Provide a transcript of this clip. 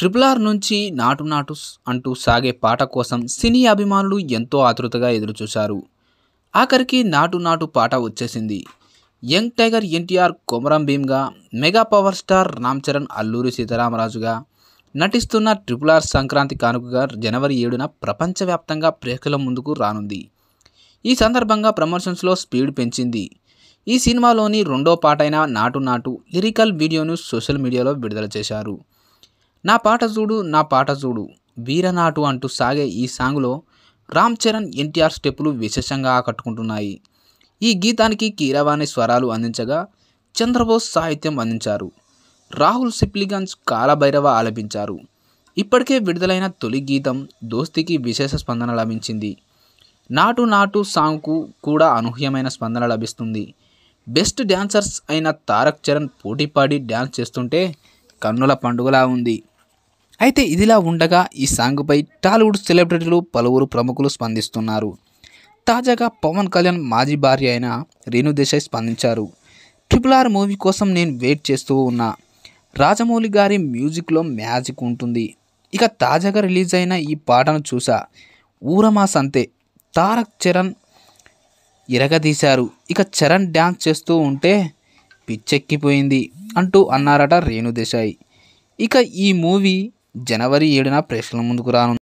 triple R నుంచి నాటు నాటు అంటూ సాగే పాట కోసం సినీ అభిమానులు ఎంతో ఆతృతగా ఎదురుచూశారు ఆఖరికి నాటు నాటు పాట వచ్చేసింది యంగ్ టైగర్ ఎన్టీఆర్ కొమరం భీమ్గా mega power star Ram Charan Alluri సీతారామరాజుగా నటిస్తున్న ట్రిపుల్ ఆర్ సంక్రాంతి కానుకగా జనవరి ఏడున ప్రపంచవ్యాప్తంగా ప్రేక్షకుల ముందుకు రానుంది ఈ సందర్భంగా ప్రమోషన్స్లో స్పీడ్ పెంచింది ఈ సినిమాలోని రెండో పాటైన నాటు నాటు లిరికల్ వీడియోను సోషల్ మీడియాలో విడుదల చేశారు నా పాట చూడు నా పాట చూడు వీరనాటు అంటూ సాగే ఈ సాంగ్లో రామ్ చరణ్ ఎన్టీఆర్ స్టెప్పులు విశేషంగా ఆకట్టుకుంటున్నాయి ఈ గీతానికి కీరవాణి స్వరాలు అందించగా చంద్రబోస్ సాహిత్యం అందించారు రాహుల్ సిప్లిగంజ్ కాలభైరవ ఆలపించారు ఇప్పటికే విడుదలైన తొలి గీతం దోస్తికి విశేష స్పందన లభించింది నాటు నాటు సాంగ్కు కూడా అనూహ్యమైన స్పందన లభిస్తుంది బెస్ట్ డ్యాన్సర్స్ అయిన తారక్ చరణ్ పోటీపాడి డ్యాన్స్ చేస్తుంటే కన్నుల పండుగలా ఉంది అయితే ఇదిలా ఉండగా ఈ సాంగ్పై టాలీవుడ్ సెలబ్రిటీలు పలువురు ప్రముఖులు స్పందిస్తున్నారు తాజాగా పవన్ కళ్యాణ్ మాజీ భార్య అయిన రేణు దేశాయ్ స్పందించారు ట్రిపుల్ ఆర్ మూవీ కోసం నేను వెయిట్ చేస్తూ ఉన్నా రాజమౌళి గారి మ్యూజిక్లో మ్యాజిక్ ఉంటుంది ఇక తాజాగా రిలీజ్ అయిన ఈ పాటను చూసా ఊరమా సంతే తారక్ చరణ్ ఇరగదీశారు ఇక చరణ్ డ్యాన్స్ చేస్తూ ఉంటే పిచ్చెక్కిపోయింది అంటూ అన్నారట రేణుదేశాయ్ ఇక ఈ మూవీ జనవరి ఏడున ప్రేక్షకుల ముందుకు రానుంది